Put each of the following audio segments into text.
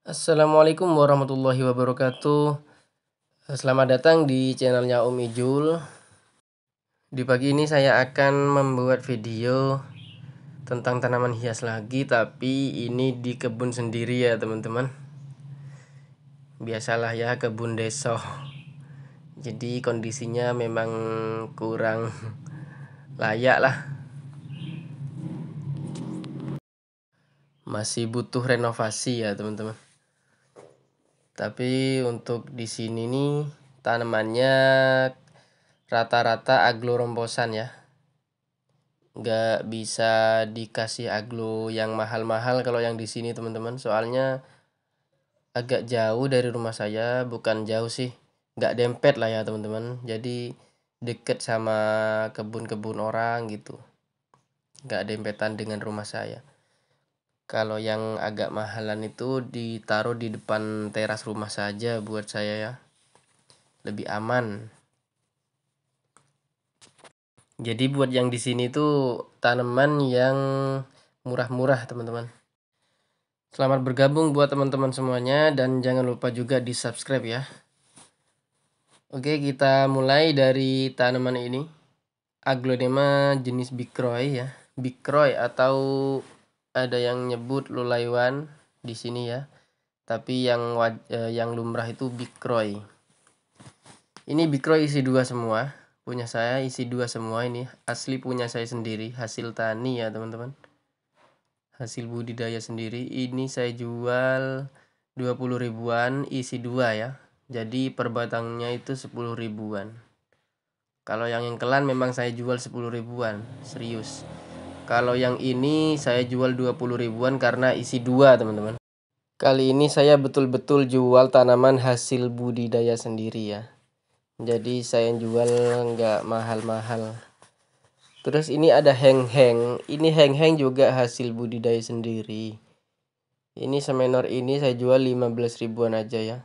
Assalamualaikum warahmatullahi wabarakatuh. Eh, selamat datang di channelnya Om Ijul. Di pagi ini saya akan membuat video tentang tanaman hias lagi, tapi ini di kebun sendiri ya teman-teman. Biasalah ya kebun Deso. Jadi kondisinya memang kurang layak lah. Masih butuh renovasi ya teman-teman tapi untuk di sini nih tanamannya rata-rata aglo rombosan ya. Nggak bisa dikasih aglo yang mahal-mahal kalau yang di sini teman-teman. Soalnya agak jauh dari rumah saya, bukan jauh sih. Nggak dempet lah ya teman-teman. Jadi deket sama kebun-kebun orang gitu. Nggak dempetan dengan rumah saya kalau yang agak mahalan itu ditaruh di depan teras rumah saja buat saya ya lebih aman jadi buat yang di sini tuh tanaman yang murah-murah teman-teman selamat bergabung buat teman-teman semuanya dan jangan lupa juga di subscribe ya Oke kita mulai dari tanaman ini aglonema jenis bikroy ya bikroy atau ada yang nyebut lulaiwan di sini ya. Tapi yang eh, yang lumrah itu bikroy. Ini bikroy isi dua semua, punya saya isi dua semua ini asli punya saya sendiri hasil tani ya teman-teman hasil budidaya sendiri ini saya jual 20 ribuan isi dua ya jadi per batangnya itu 10 ribuan kalau yang yang kelan memang saya jual 10 ribuan serius kalau yang ini saya jual 20 ribuan karena isi dua teman-teman. Kali ini saya betul-betul jual tanaman hasil budidaya sendiri ya. Jadi saya jual nggak mahal-mahal. Terus ini ada heng-heng. Ini heng-heng juga hasil budidaya sendiri. Ini semenor ini saya jual 15 ribuan aja ya.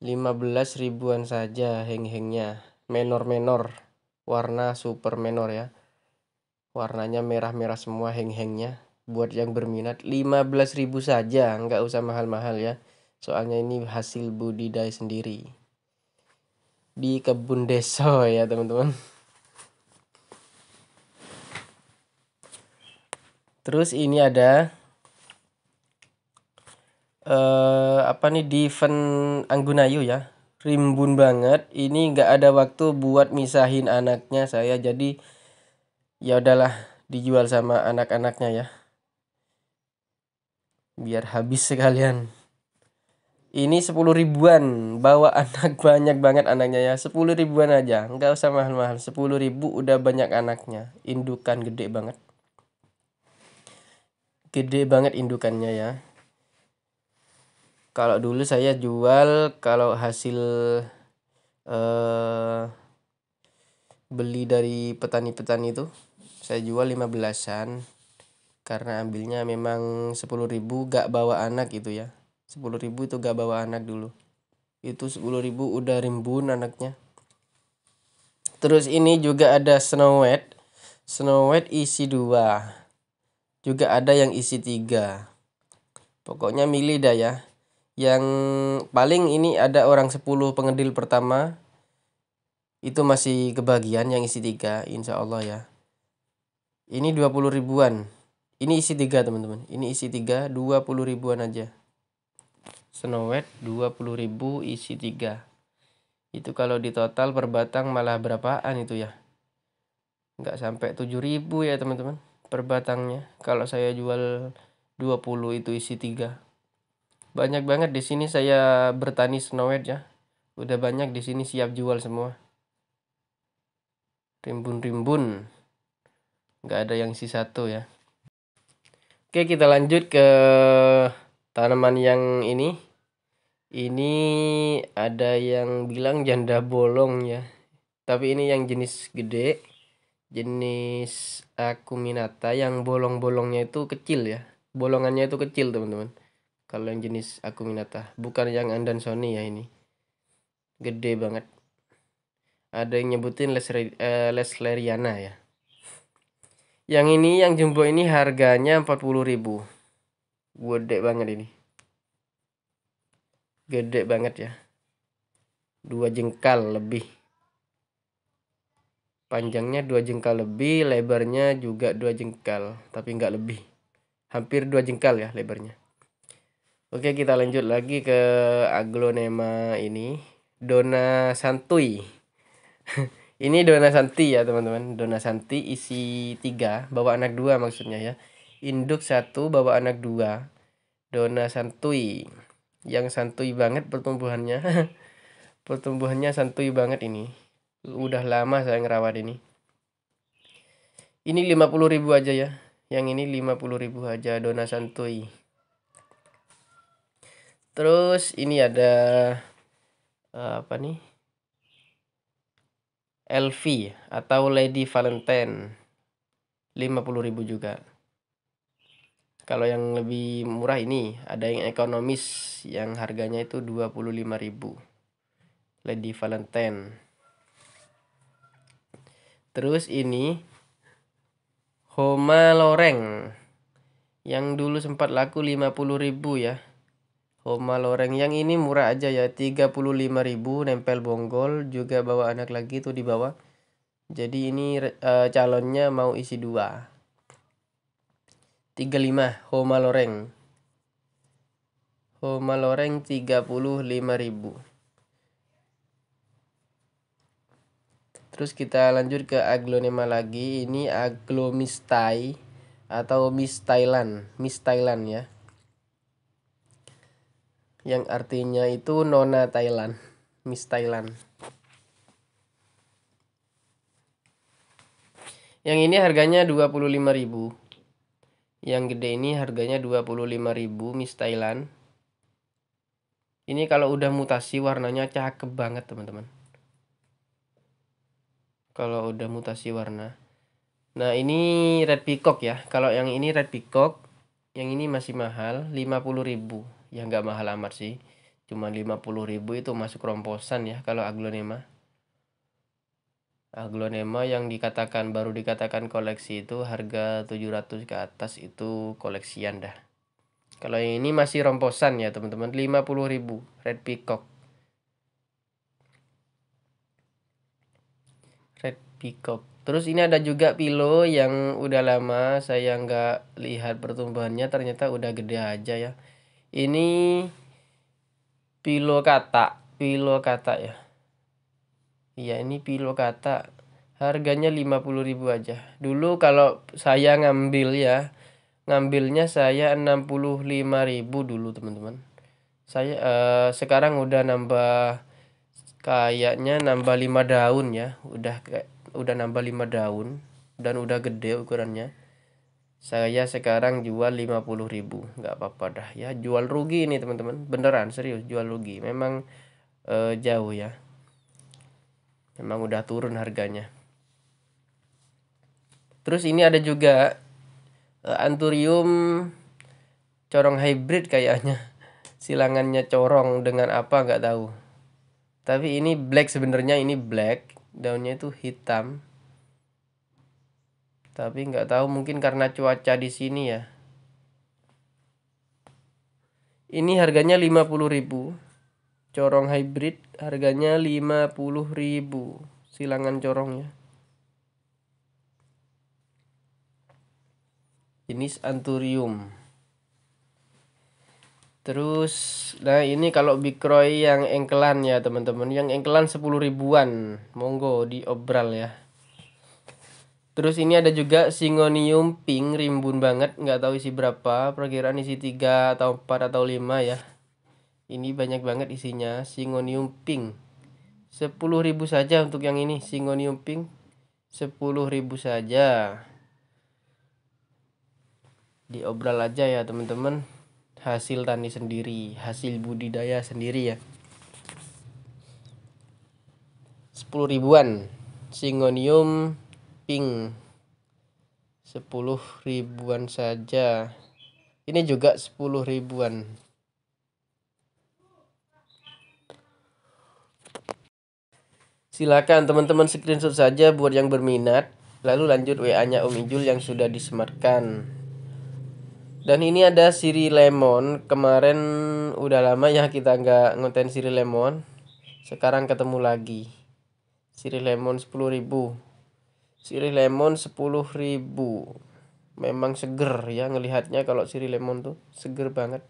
15 ribuan saja heng-hengnya. Menor-menor. Warna super menor ya warnanya merah-merah semua heng-hengnya buat yang berminat 15.000 saja nggak usah mahal-mahal ya soalnya ini hasil budidaya sendiri di kebun deso ya teman-teman terus ini ada uh, apa nih di Fen Anggunayu ya rimbun banget ini nggak ada waktu buat misahin anaknya saya jadi ya udahlah dijual sama anak-anaknya ya biar habis sekalian ini sepuluh ribuan bawa anak banyak banget anaknya ya sepuluh ribuan aja nggak usah mahal-mahal 10 ribu udah banyak anaknya indukan gede banget gede banget indukannya ya kalau dulu saya jual kalau hasil eh, beli dari petani-petani itu saya jual 15-an karena ambilnya memang 10 ribu gak bawa anak gitu ya 10 ribu itu gak bawa anak dulu itu 10 ribu udah rimbun anaknya terus ini juga ada snow white snow white isi 2 juga ada yang isi 3 pokoknya milih dah ya yang paling ini ada orang 10 pengedil pertama itu masih kebagian yang isi 3 insya Allah ya ini 20 ribuan. Ini isi 3 teman-teman. Ini isi 3, 20 ribuan aja. White 20 ribu isi 3. Itu kalau di total per batang malah berapaan itu ya? Nggak sampai 7 ribu ya teman-teman per batangnya. Kalau saya jual 20 itu isi 3. Banyak banget di sini saya bertani White ya. Udah banyak di sini siap jual semua. Rimbun-rimbun nggak ada yang si satu ya oke kita lanjut ke tanaman yang ini ini ada yang bilang janda bolong ya tapi ini yang jenis gede jenis akuminata yang bolong-bolongnya itu kecil ya bolongannya itu kecil teman-teman kalau yang jenis akuminata bukan yang andan sony ya ini gede banget ada yang nyebutin eh, lesleriana ya yang ini yang jumbo ini harganya 40.000. Gede banget ini. Gede banget ya. Dua jengkal lebih. Panjangnya dua jengkal lebih, lebarnya juga dua jengkal, tapi nggak lebih. Hampir dua jengkal ya lebarnya. Oke, kita lanjut lagi ke aglonema ini. Dona Santuy. Ini Dona Santi ya teman-teman. Dona Santi isi tiga, bawa anak dua maksudnya ya. Induk satu, bawa anak dua. Dona Santui. Yang santuy banget pertumbuhannya. pertumbuhannya santuy banget ini. Udah lama saya ngerawat ini. Ini 50 ribu aja ya. Yang ini 50 ribu aja Dona Santuy. Terus ini ada eh, apa nih? LV atau Lady Valentine 50.000 juga kalau yang lebih murah ini ada yang ekonomis yang harganya itu 25.000 Lady Valentine terus ini Homa Loreng yang dulu sempat laku 50.000 ya Homa loreng yang ini murah aja ya 35.000 nempel bonggol juga bawa anak lagi tuh di bawah jadi ini e, calonnya mau isi dua 35 Homa loreng Homa loreng 35.000 Terus kita lanjut ke aglonema lagi. Ini aglomistai atau Miss Thailand, Miss Thailand ya yang artinya itu Nona Thailand, Miss Thailand. Yang ini harganya 25.000. Yang gede ini harganya 25.000 Miss Thailand. Ini kalau udah mutasi warnanya cakep banget, teman-teman. Kalau udah mutasi warna. Nah, ini red peacock ya. Kalau yang ini red peacock, yang ini masih mahal, 50.000 ya nggak mahal amat sih cuma 50 ribu itu masuk romposan ya kalau aglonema aglonema yang dikatakan baru dikatakan koleksi itu harga 700 ke atas itu koleksian dah kalau ini masih romposan ya teman-teman 50 ribu red peacock red peacock terus ini ada juga pilo yang udah lama saya nggak lihat pertumbuhannya ternyata udah gede aja ya ini pilo kata pilo kata ya iya ini pilo kata harganya 50.000 aja dulu kalau saya ngambil ya ngambilnya saya 65.000 dulu teman-teman saya uh, sekarang udah nambah kayaknya nambah 5 daun ya udah udah nambah 5 daun dan udah gede ukurannya saya sekarang jual 50 ribu nggak apa-apa dah ya jual rugi ini teman-teman beneran serius jual rugi memang e, jauh ya memang udah turun harganya terus ini ada juga e, anturium corong hybrid kayaknya silangannya corong dengan apa nggak tahu tapi ini black sebenarnya ini black daunnya itu hitam tapi nggak tahu mungkin karena cuaca di sini ya ini harganya 50000 corong hybrid harganya 50000 silangan corongnya jenis anturium terus nah ini kalau bikroy yang engkelan ya teman-teman yang engkelan 10 ribuan monggo diobral ya Terus ini ada juga singonium pink rimbun banget nggak tahu isi berapa perkiraan isi 3 atau 4 atau 5 ya. Ini banyak banget isinya singonium pink. 10.000 saja untuk yang ini singonium pink 10.000 saja. Diobral aja ya teman-teman. Hasil tani sendiri, hasil budidaya sendiri ya. 10 ribuan singonium keping sepuluh ribuan saja ini juga sepuluh ribuan silakan teman-teman screenshot saja buat yang berminat lalu lanjut WA nya Om Ijul yang sudah disematkan dan ini ada siri lemon kemarin udah lama ya kita nggak ngonten siri lemon sekarang ketemu lagi siri lemon ribu sirih lemon sepuluh ribu memang seger ya ngelihatnya kalau sirih lemon tuh seger banget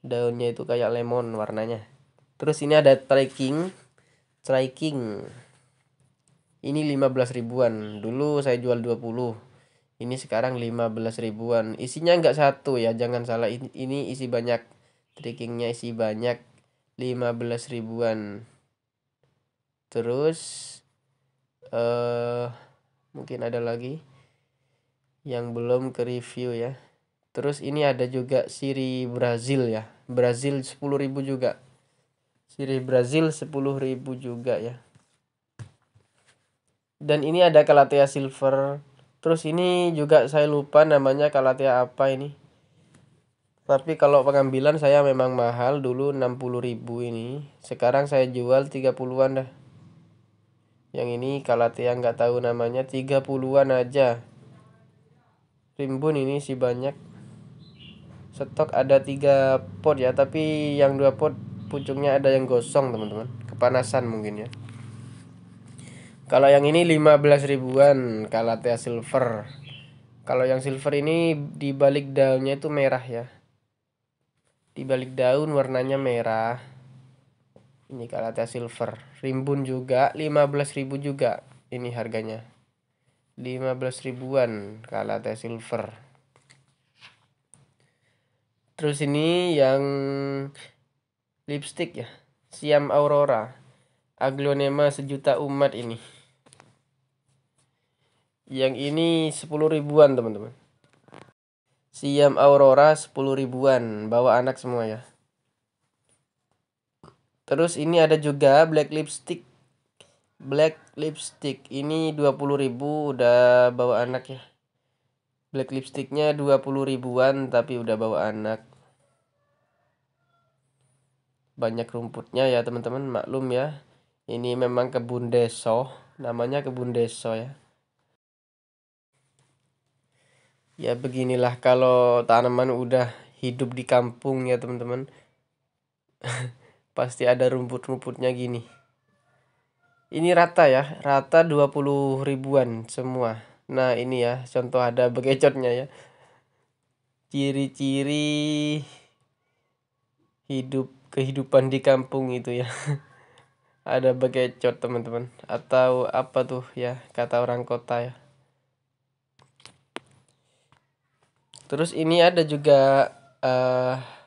daunnya itu kayak lemon warnanya terus ini ada striking striking ini 15 ribuan dulu saya jual 20 ini sekarang 15 ribuan isinya enggak satu ya jangan salah ini isi banyak strikingnya isi banyak 15 ribuan terus uh, mungkin ada lagi yang belum ke review ya terus ini ada juga siri Brazil ya Brazil 10.000 juga siri Brazil 10.000 juga ya dan ini ada Kalatea Silver terus ini juga saya lupa namanya Kalatea apa ini tapi kalau pengambilan saya memang mahal dulu 60.000 ini sekarang saya jual 30-an dah yang ini Kalatea nggak tahu namanya 30-an aja. Rimbun ini sih banyak. Stok ada 3 pot ya, tapi yang 2 pot pucungnya ada yang gosong, teman-teman. Kepanasan mungkin ya. Kalau yang ini 15 ribuan Kalatea silver. Kalau yang silver ini di balik daunnya itu merah ya. Di balik daun warnanya merah ini Galatea silver rimbun juga ribu juga ini harganya 15 ribuan Galatea silver terus ini yang lipstick ya Siam Aurora aglonema sejuta umat ini yang ini 10 ribuan teman-teman Siam Aurora 10 ribuan bawa anak semua ya Terus ini ada juga black lipstick. Black lipstick ini 20.000 udah bawa anak ya. Black lipsticknya 20 ribuan tapi udah bawa anak. Banyak rumputnya ya teman-teman maklum ya. Ini memang kebun deso, namanya kebun deso ya. Ya beginilah kalau tanaman udah hidup di kampung ya teman-teman. pasti ada rumput-rumputnya gini ini rata ya rata 20 ribuan semua nah ini ya contoh ada begecotnya ya ciri-ciri hidup kehidupan di kampung itu ya ada begecot teman-teman atau apa tuh ya kata orang kota ya terus ini ada juga uh,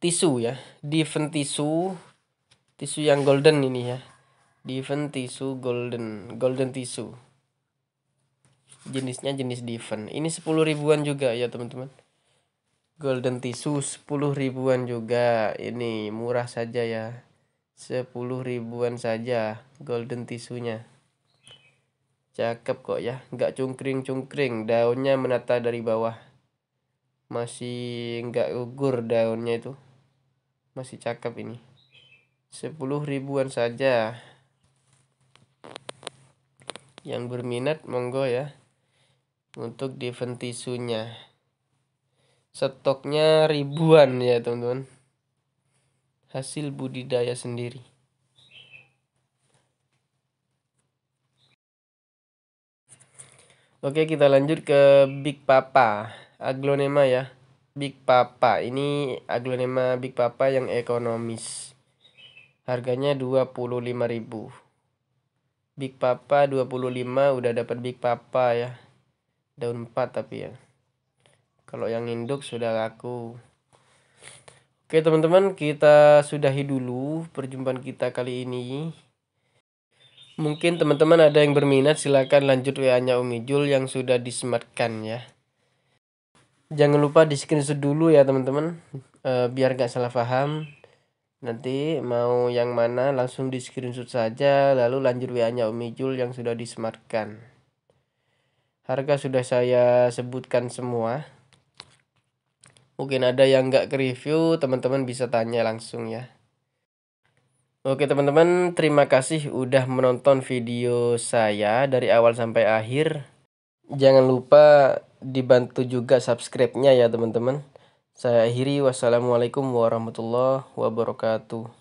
tisu ya different tisu tisu yang golden ini ya different tisu golden golden tisu jenisnya jenis different ini 10 ribuan juga ya teman-teman golden tisu 10 ribuan juga ini murah saja ya 10 ribuan saja golden tisunya cakep kok ya nggak cungkring-cungkring daunnya menata dari bawah masih nggak gugur daunnya itu masih cakep ini 10 ribuan saja yang berminat monggo ya untuk di ventisunya stoknya ribuan ya teman-teman hasil budidaya sendiri Oke kita lanjut ke Big Papa Aglonema ya Big Papa. Ini aglonema Big Papa yang ekonomis. Harganya 25.000. Big Papa 25 udah dapat Big Papa ya. Daun 4 tapi ya. Kalau yang induk sudah laku. Oke teman-teman, kita sudahi dulu perjumpaan kita kali ini. Mungkin teman-teman ada yang berminat silahkan lanjut WA-nya Umi Jul yang sudah disematkan ya jangan lupa di screenshot dulu ya teman-teman e, biar gak salah paham nanti mau yang mana langsung di screenshot saja lalu lanjut WA nya Om Ijul yang sudah disematkan harga sudah saya sebutkan semua mungkin ada yang gak ke review teman-teman bisa tanya langsung ya Oke teman-teman terima kasih udah menonton video saya dari awal sampai akhir jangan lupa dibantu juga subscribe-nya ya teman-teman. Saya akhiri wassalamualaikum warahmatullahi wabarakatuh.